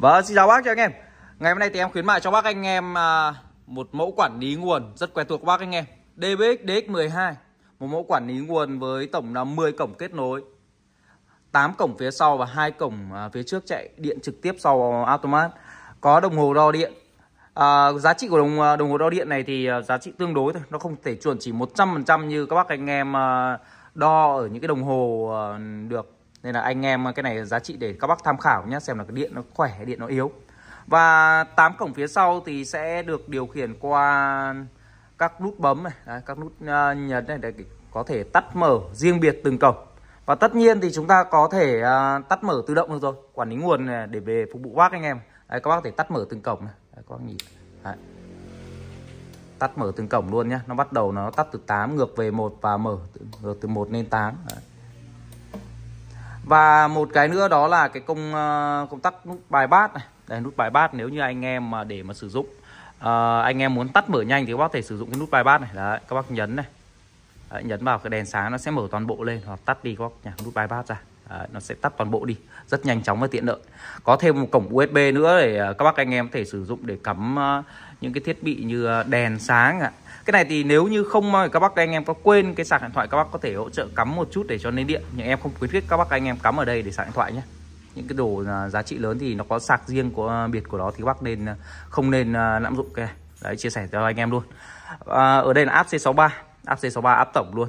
Vâng, xin chào bác cho anh em Ngày hôm nay thì em khuyến mại cho bác anh em à, một mẫu quản lý nguồn rất quen thuộc bác anh em DBX DX12 Một mẫu quản lý nguồn với tổng là 10 cổng kết nối 8 cổng phía sau và hai cổng à, phía trước chạy điện trực tiếp sau automat Có đồng hồ đo điện à, Giá trị của đồng, à, đồng hồ đo điện này thì giá trị tương đối thôi Nó không thể chuẩn chỉ 100% như các bác anh em đo ở những cái đồng hồ được nên là anh em cái này giá trị để các bác tham khảo nhé xem là cái điện nó khỏe hay điện nó yếu và tám cổng phía sau thì sẽ được điều khiển qua các nút bấm này đấy, à, các nút à, nhấn này để có thể tắt mở riêng biệt từng cổng và tất nhiên thì chúng ta có thể à, tắt mở tự động được rồi quản lý nguồn này để về phục vụ bác anh em đấy, các bác có thể tắt mở từng cổng này đấy, các bác nhìn đấy. tắt mở từng cổng luôn nhé nó bắt đầu nó tắt từ 8 ngược về một và mở từ, từ 1 lên 8 đấy và một cái nữa đó là cái công ờ, công tắc nút bài bát này đây nút bài bát nếu như anh em mà để mà sử dụng à, anh em muốn tắt mở nhanh thì các bác thể sử dụng cái nút bài bát này đấy các bác nhấn này đấy, nhấn vào cái đèn sáng nó sẽ mở toàn bộ lên hoặc tắt đi các bác nhả nút bài bát ra À, nó sẽ tắt toàn bộ đi rất nhanh chóng và tiện lợi có thêm một cổng USB nữa để à, các bác anh em có thể sử dụng để cắm à, những cái thiết bị như đèn sáng ạ cái này thì nếu như không các bác anh em có quên cái sạc điện thoại các bác có thể hỗ trợ cắm một chút để cho lên điện nhưng em không khuyến khích các bác anh em cắm ở đây để sạc điện thoại nhé những cái đồ giá trị lớn thì nó có sạc riêng của biệt của nó thì các bác nên không nên lạm dụng cái này. đấy chia sẻ cho anh em luôn à, ở đây là app C63 app C63 app tổng luôn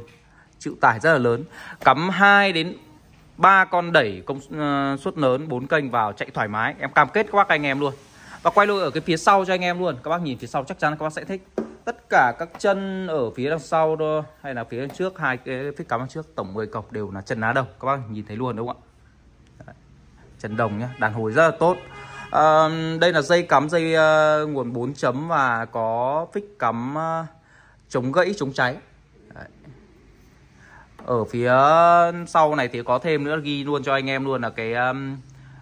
chịu tải rất là lớn cắm 2 đến ba con đẩy công ờ, suất lớn bốn kênh vào chạy thoải mái em cam kết các bác anh em luôn và quay lôi ở cái phía sau cho anh em luôn các bác nhìn phía sau chắc chắn các bác sẽ thích tất cả các chân ở phía đằng sau đó, hay là phía trước hai cái phía cắm đằng trước tổng 10 cọc đều là chân ná đồng các bác nhìn thấy luôn đúng không ạ chân đồng nhá đàn hồi rất là tốt à, đây là dây cắm dây uh, nguồn 4 chấm và có phích cắm uh, chống gãy chống cháy ở phía sau này thì có thêm nữa ghi luôn cho anh em luôn là cái um,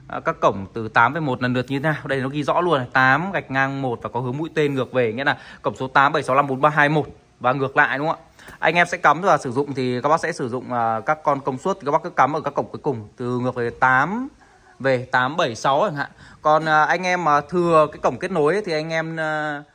à, các cổng từ 8 về 1 lần lượt như thế nào đây nó ghi rõ luôn này 8 gạch ngang 1 và có hướng mũi tên ngược về nghĩa là cổng số 8 765 4321 và ngược lại đúng không ạ anh em sẽ cắm và sử dụng thì các bác sẽ sử dụng uh, các con công suất các bác cứ cắm ở các cổng cuối cùng từ ngược về 8 về 876 chẳng hạn còn uh, anh em mà uh, thừa cái cổng kết nối ấy, thì anh em uh,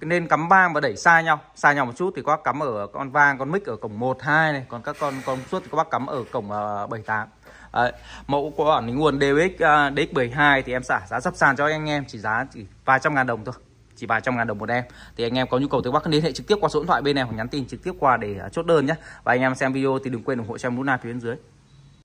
nên cắm vang và đẩy xa nhau xa nhau một chút thì các bác cắm ở con vang con mic ở cổng 1, 2 này còn các con con suốt thì các bác cắm ở cổng uh, ờ, 78 Đấy, mẫu của quản lý nguồn DX uh, ờ, DX72 thì em xả giá sắp sàn cho anh em chỉ giá chỉ vài trăm ngàn đồng thôi chỉ vài trăm ngàn đồng một em thì anh em có nhu cầu thì bác liên hệ trực tiếp qua số điện thoại bên này hoặc nhắn tin trực tiếp qua để ờ, chốt đơn nhé và anh em xem video thì đừng quên ủng hộ cho em nút like phía bên dưới